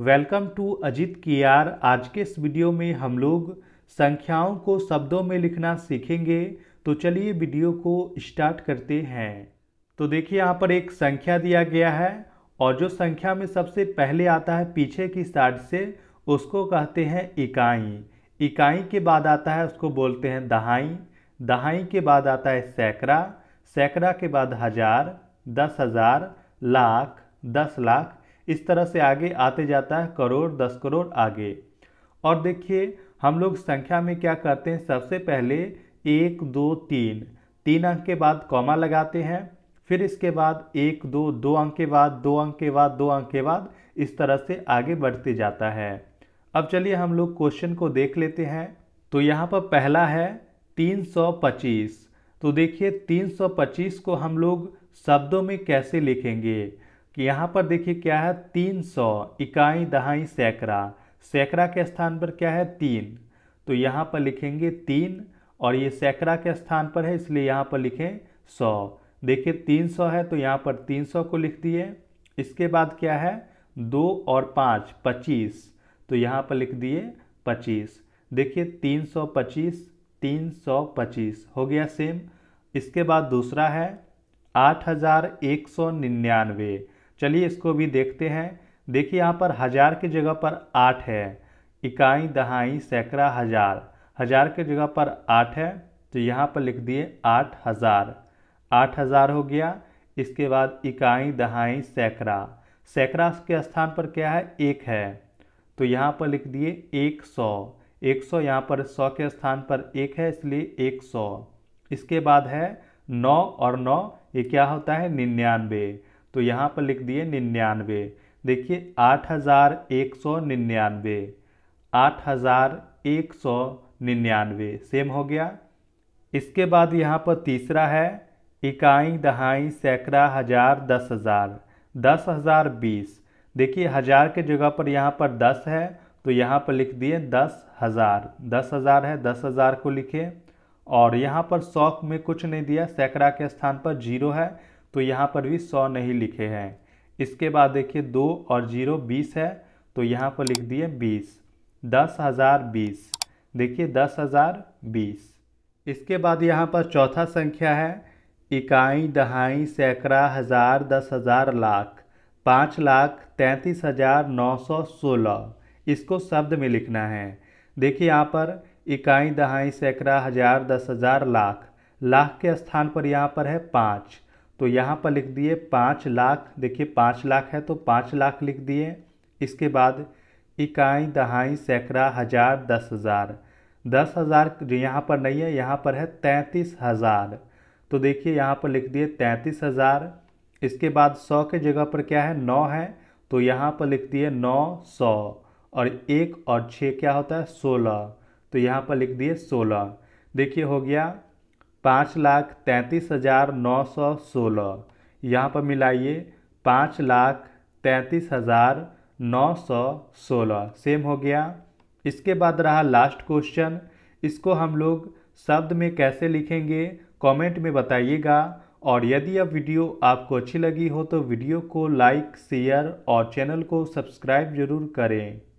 welcome to Ajit की are आज के इस वीडियो में हम लोग संख्याओं को शब्दों में लिखना सीखेंगे तो चलिए वीडियो को स्टार्ट करते हैं तो देखिए यहाँ पर एक संख्या दिया गया है और जो संख्या में सबसे पहले आता है पीछे की साइड से उसको कहते हैं इकाई इकाई के बाद आता है उसको बोलते हैं दहाई दहाई के बाद आता है सैकड़ा सैकड़ा के बाद हजार दस हजार लाख दस लाख इस तरह से आगे आते जाता है करोड़ दस करोड़ आगे और देखिए हम लोग संख्या में क्या करते हैं सबसे पहले एक दो तीन तीन अंक के बाद कॉमा लगाते हैं फिर इसके बाद एक दो दो अंक के बाद दो अंक के बाद दो अंक के बाद इस तरह से आगे बढ़ते जाता है अब चलिए हम लोग क्वेश्चन को देख लेते हैं तो यहाँ पर पहला है 325 तो देखिए 325 को हम लोग शब्दों में कैसे लिखेंगे कि यहाँ पर देखिए क्या है तीन सौ इकाई दहाई सैकड़ा सैकड़ा के स्थान पर क्या है तीन तो यहाँ पर लिखेंगे तीन और ये सैकड़ा के स्थान पर है इसलिए यहाँ पर लिखें सौ देखिए तीन सौ है तो यहाँ पर तीन सौ को लिख दिए इसके बाद क्या है दो और पाँच पच्चीस तो यहाँ पर लिख दिए पच्चीस देखिए तीन सौ पच्चीस तीन सौ पच्चीस हो गया सेम इसके बाद दूसरा है आठ हज़ार एक सौ निन्यानवे चलिए इसको भी देखते हैं देखिए यहाँ पर हज़ार की जगह पर आठ है इकाई दहाई सैकड़ा हज़ार हज़ार की जगह पर आठ है तो यहाँ पर लिख दिए आठ हज़ार आठ हज़ार हो गया इसके बाद इकाई दहाई सैकड़ा सैकड़ा के स्थान पर क्या है एक है तो यहाँ पर लिख दिए एक सौ एक सौ यहाँ पर सौ के स्थान पर एक है इसलिए एक सौ इसके बाद है नौ और नौ ये क्या होता है निन्यानवे तो यहाँ पर लिख दिए निन्यानवे देखिए आठ हज़ार एक सौ निन्यानवे आठ हज़ार एक सौ निन्यानवे सेम हो गया इसके बाद यहाँ पर तीसरा है इकाई दहाई सैकड़ा हज़ार दस हज़ार दस हज़ार बीस देखिए हज़ार के जगह पर यहाँ पर दस है तो यहाँ पर लिख दिए दस हज़ार दस हज़ार है दस हज़ार को लिखे और यहाँ पर सौ में कुछ नहीं दिया सैकड़ा के स्थान पर जीरो है तो यहाँ पर भी सौ नहीं लिखे हैं इसके बाद देखिए दो और जीरो बीस है तो यहाँ पर लिख दिए बीस दस हज़ार बीस देखिए दस हज़ार बीस इसके बाद यहाँ पर चौथा संख्या है इकाई दहाई सैकड़ा हज़ार दस हज़ार लाख पाँच लाख तैंतीस हज़ार नौ सौ सोलह इसको शब्द में लिखना है देखिए यहाँ पर इकाई दहाई सैकड़ा हज़ार दस हज़ार लाख लाख के स्थान पर यहाँ पर है पाँच तो यहाँ पर लिख दिए पाँच लाख देखिए पाँच लाख है तो पाँच लाख लिख दिए इसके बाद इकाई दहाई सैकड़ा हज़ार दस हज़ार दस हज़ार जो यहाँ पर नहीं है यहाँ पर है तैंतीस हज़ार तो देखिए यहाँ पर लिख दिए तैंतीस हज़ार इसके बाद सौ के जगह पर क्या है नौ है तो यहाँ पर लिख दिए नौ सौ और एक और छः क्या होता है सोलह तो यहाँ पर लिख दिए सोलह देखिए हो गया पाँच लाख तैंतीस हज़ार नौ सौ सोलह यहाँ पर मिलाइए पाँच लाख तैंतीस हज़ार नौ सौ सोलह सेम हो गया इसके बाद रहा लास्ट क्वेश्चन इसको हम लोग शब्द में कैसे लिखेंगे कमेंट में बताइएगा और यदि यह वीडियो आपको अच्छी लगी हो तो वीडियो को लाइक शेयर और चैनल को सब्सक्राइब जरूर करें